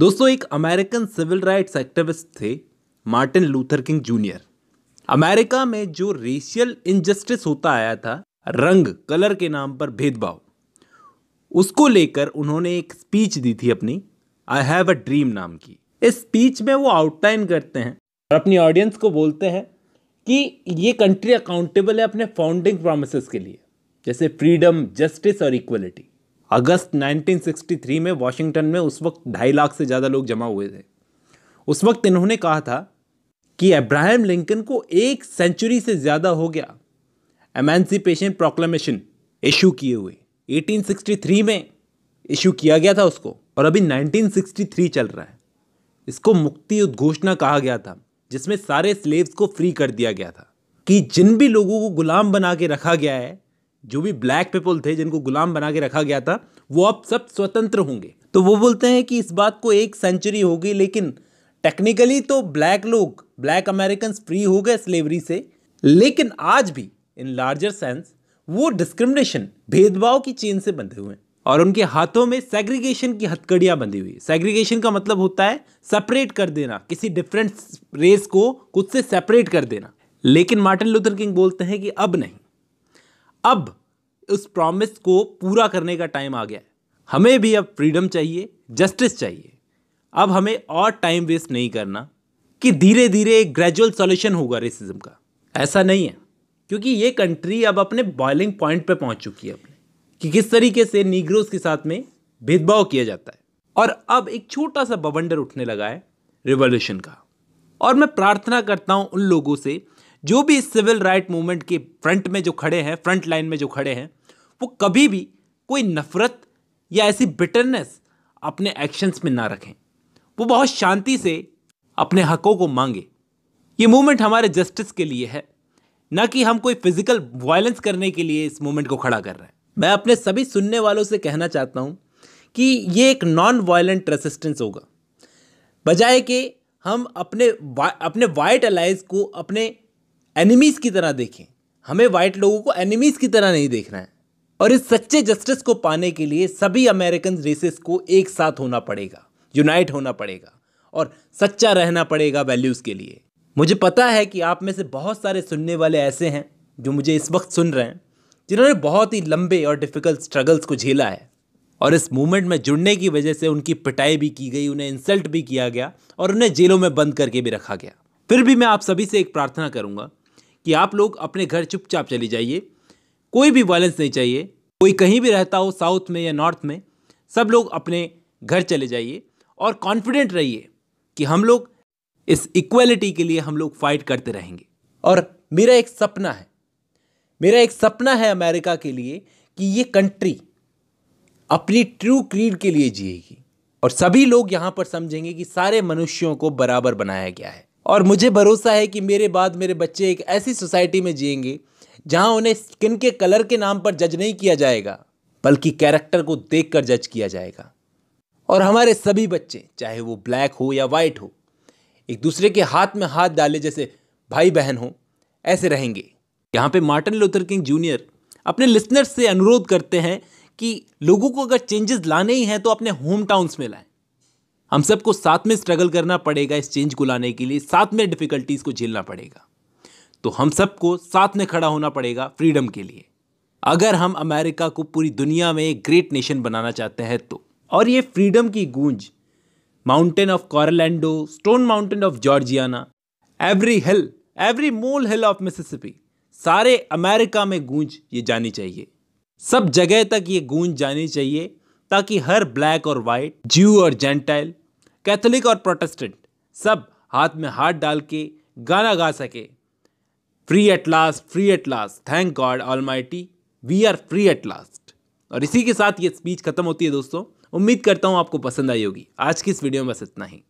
दोस्तों एक American civil rights activist थे Martin Luther King junior America में जो रेशियल इनजस्टिस होता आया था रंग कलर के नाम पर भेदभाव उसको लेकर उन्होंने एक स्पीच दी थी अपनी आई हैव अ ड्रीम नाम की इस स्पीच में वो आउटलाइन करते हैं और अपनी ऑडियंस को बोलते हैं कि ये कंट्री अकाउंटेबल है अपने फाउंडिंग प्रोमिस के लिए जैसे फ्रीडम जस्टिस और इक्वलिटी अगस्त 1963 में वॉशिंगटन में उस वक्त ढाई लाख से ज़्यादा लोग जमा हुए थे उस वक्त इन्होंने कहा था कि अब्राहम लिंकन को एक सेंचुरी से ज़्यादा हो गया एमेंसिपेशन प्रोक्लेमेशन इशू किए हुए 1863 में इशू किया गया था उसको और अभी 1963 चल रहा है इसको मुक्ति उद्घोषणा कहा गया था जिसमें सारे स्लेव्स को फ्री कर दिया गया था कि जिन भी लोगों को गुलाम बना के रखा गया है जो भी ब्लैक पीपल थे जिनको गुलाम बना के रखा गया था वो अब सब स्वतंत्र होंगे तो वो बोलते हैं कि इस बात को एक सेंचुरी होगी लेकिन टेक्निकली तो ब्लैक लोग ब्लैक अमेरिकन फ्री हो गए स्लेवरी से लेकिन आज भी इन लार्जर सेंस वो डिस्क्रिमिनेशन भेदभाव की चेन से बंधे हुए हैं और उनके हाथों में सेग्रीगेशन की हथकड़ियाँ बंधी हुई सेग्रीगेशन का मतलब होता है सेपरेट कर देना किसी डिफरेंट रेस को खुद से सेपरेट कर देना लेकिन मार्टिन लूथर किंग बोलते हैं कि अब नहीं अब उस प्रॉमिस को पूरा करने का टाइम आ गया है हमें भी अब फ्रीडम चाहिए जस्टिस चाहिए अब हमें और टाइम वेस्ट नहीं करना कि धीरे धीरे एक ग्रेजुअल सॉल्यूशन होगा रेसिज्म का ऐसा नहीं है क्योंकि ये कंट्री अब अपने बॉइलिंग पॉइंट पे पहुंच चुकी है अपने कि किस तरीके से नीग्रोस के साथ में भेदभाव किया जाता है और अब एक छोटा सा बवंडर उठने लगा है रिवोल्यूशन का और मैं प्रार्थना करता हूँ उन लोगों से जो भी इस सिविल राइट मूवमेंट के फ्रंट में जो खड़े हैं फ्रंट लाइन में जो खड़े हैं वो कभी भी कोई नफ़रत या ऐसी बिटरनेस अपने एक्शंस में ना रखें वो बहुत शांति से अपने हकों को मांगे ये मूवमेंट हमारे जस्टिस के लिए है ना कि हम कोई फिजिकल वायलेंस करने के लिए इस मूवमेंट को खड़ा कर रहे हैं मैं अपने सभी सुनने वालों से कहना चाहता हूँ कि ये एक नॉन वायलेंट रेसिस्टेंस होगा बजाय कि हम अपने वा, अपने वाइट अलाइज को अपने एनिमीज़ की तरह देखें हमें वाइट लोगों को एनिमीज़ की तरह नहीं देखना है और इस सच्चे जस्टिस को पाने के लिए सभी अमेरिकन रेसेस को एक साथ होना पड़ेगा यूनाइट होना पड़ेगा और सच्चा रहना पड़ेगा वैल्यूज़ के लिए मुझे पता है कि आप में से बहुत सारे सुनने वाले ऐसे हैं जो मुझे इस वक्त सुन रहे हैं जिन्होंने बहुत ही लंबे और डिफ़िकल्ट स्ट्रगल्स को झेला है और इस मूवमेंट में जुड़ने की वजह से उनकी पिटाई भी की गई उन्हें इंसल्ट भी किया गया और उन्हें जेलों में बंद करके भी रखा गया फिर भी मैं आप सभी से एक प्रार्थना करूंगा कि आप लोग अपने घर चुपचाप चले जाइए कोई भी वायलेंस नहीं चाहिए कोई कहीं भी रहता हो साउथ में या नॉर्थ में सब लोग अपने घर चले जाइए और कॉन्फिडेंट रहिए कि हम लोग इस इक्वलिटी के लिए हम लोग फाइट करते रहेंगे और मेरा एक सपना है मेरा एक सपना है अमेरिका के लिए कि ये कंट्री अपनी ट्रू क्रीड के लिए जिएगी और सभी लोग यहाँ पर समझेंगे कि सारे मनुष्यों को बराबर बनाया गया है और मुझे भरोसा है कि मेरे बाद मेरे बच्चे एक ऐसी सोसाइटी में जिएंगे जहाँ उन्हें स्किन के कलर के नाम पर जज नहीं किया जाएगा बल्कि कैरेक्टर को देख कर जज किया जाएगा और हमारे सभी बच्चे चाहे वो ब्लैक हो या वाइट हो एक दूसरे के हाथ में हाथ डाले जैसे भाई बहन हो ऐसे रहेंगे यहाँ पे मार्टिन लूथर किंग जूनियर अपने लिसनर्स से अनुरोध करते हैं कि लोगों को अगर चेंजेस लाने ही हैं तो अपने होम टाउन्स में लाएं हम सबको साथ में स्ट्रगल करना पड़ेगा इस चेंज को लाने के लिए साथ में डिफ़िकल्टीज़ को झेलना पड़ेगा तो हम सबको साथ में खड़ा होना पड़ेगा फ्रीडम के लिए अगर हम अमेरिका को पूरी दुनिया में एक ग्रेट नेशन बनाना चाहते हैं तो और ये फ्रीडम की गूंज माउंटेन ऑफ कॉरलैंडो stone mountain of Georgiana every hill every molehill of Mississippi सारे अमेरिका में गूंज ये जानी चाहिए सब जगह तक ये गूंज जानी चाहिए ताकि हर ब्लैक और वाइट ज्यू और जेंटाइल कैथोलिक और प्रोटेस्टेंट सब हाथ में हाथ डाल के गाना गा सके free at last free at last thank God almighty we are free at last और इसी के साथ ये स्पीच खत्म होती है दोस्तों उम्मीद करता हूँ आपको पसंद आई होगी आज की इस वीडियो में बस इतना ही